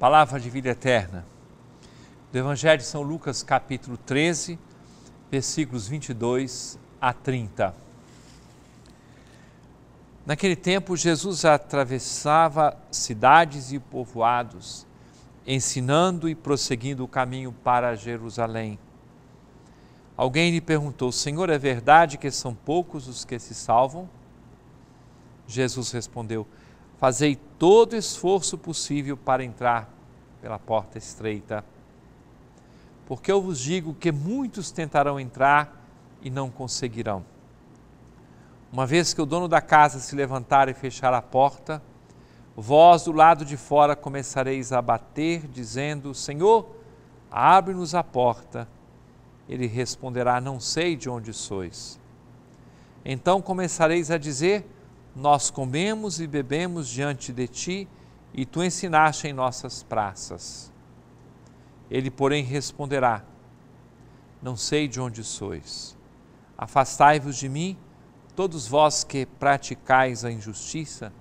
Palavra de vida eterna. Do Evangelho de São Lucas, capítulo 13, versículos 22 a 30. Naquele tempo, Jesus atravessava cidades e povoados, ensinando e prosseguindo o caminho para Jerusalém. Alguém lhe perguntou: Senhor, é verdade que são poucos os que se salvam? Jesus respondeu: Fazei todo esforço possível para entrar pela porta estreita. Porque eu vos digo que muitos tentarão entrar e não conseguirão. Uma vez que o dono da casa se levantar e fechar a porta, vós do lado de fora começareis a bater, dizendo: Senhor, abre-nos a porta. Ele responderá: Não sei de onde sois. Então começareis a dizer: nós comemos e bebemos diante de ti, e tu ensinaste em nossas praças. Ele, porém, responderá: Não sei de onde sois. Afastai-vos de mim, todos vós que praticais a injustiça.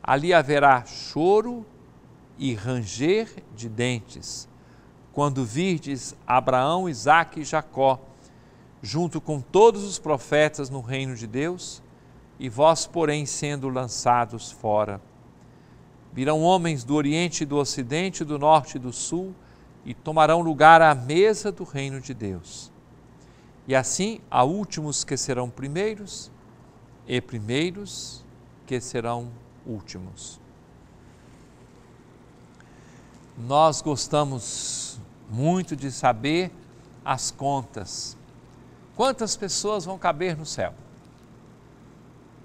Ali haverá choro e ranger de dentes, quando virdes Abraão, Isaque e Jacó, junto com todos os profetas no reino de Deus e vós, porém, sendo lançados fora. Virão homens do Oriente e do Ocidente, do Norte e do Sul, e tomarão lugar à mesa do reino de Deus. E assim há últimos que serão primeiros, e primeiros que serão últimos. Nós gostamos muito de saber as contas. Quantas pessoas vão caber no céu?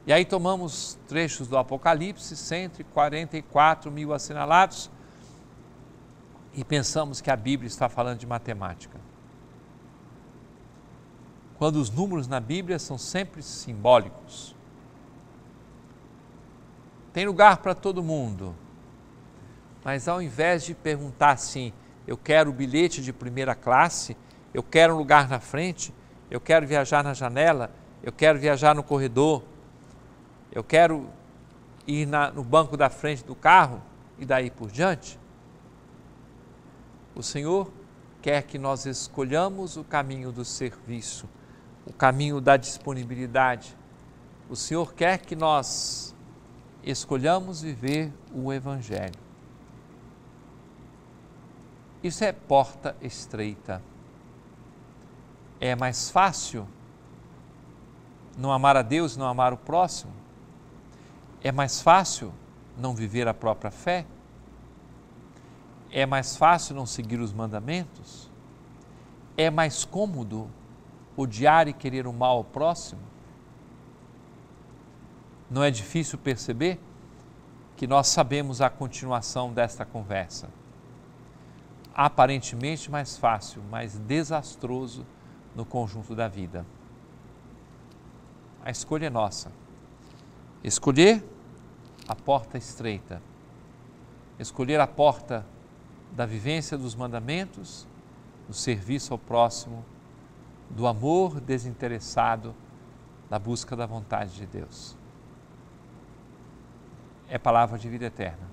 E aí tomamos trechos do Apocalipse, 144 mil assinalados, e pensamos que a Bíblia está falando de matemática. Quando os números na Bíblia são sempre simbólicos. Tem lugar para todo mundo. Mas ao invés de perguntar assim, eu quero o bilhete de primeira classe, eu quero um lugar na frente, eu quero viajar na janela, eu quero viajar no corredor, eu quero ir na, no banco da frente do carro e daí por diante? O Senhor quer que nós escolhamos o caminho do serviço, o caminho da disponibilidade. O Senhor quer que nós escolhamos viver o Evangelho. Isso é porta estreita. É mais fácil não amar a Deus, não amar o próximo, é mais fácil não viver a própria fé? É mais fácil não seguir os mandamentos? É mais cômodo odiar e querer o mal ao próximo? Não é difícil perceber que nós sabemos a continuação desta conversa. Aparentemente mais fácil, mas desastroso no conjunto da vida. A escolha é nossa. Escolher a porta estreita, escolher a porta da vivência dos mandamentos, do serviço ao próximo, do amor desinteressado, da busca da vontade de Deus. É palavra de vida eterna.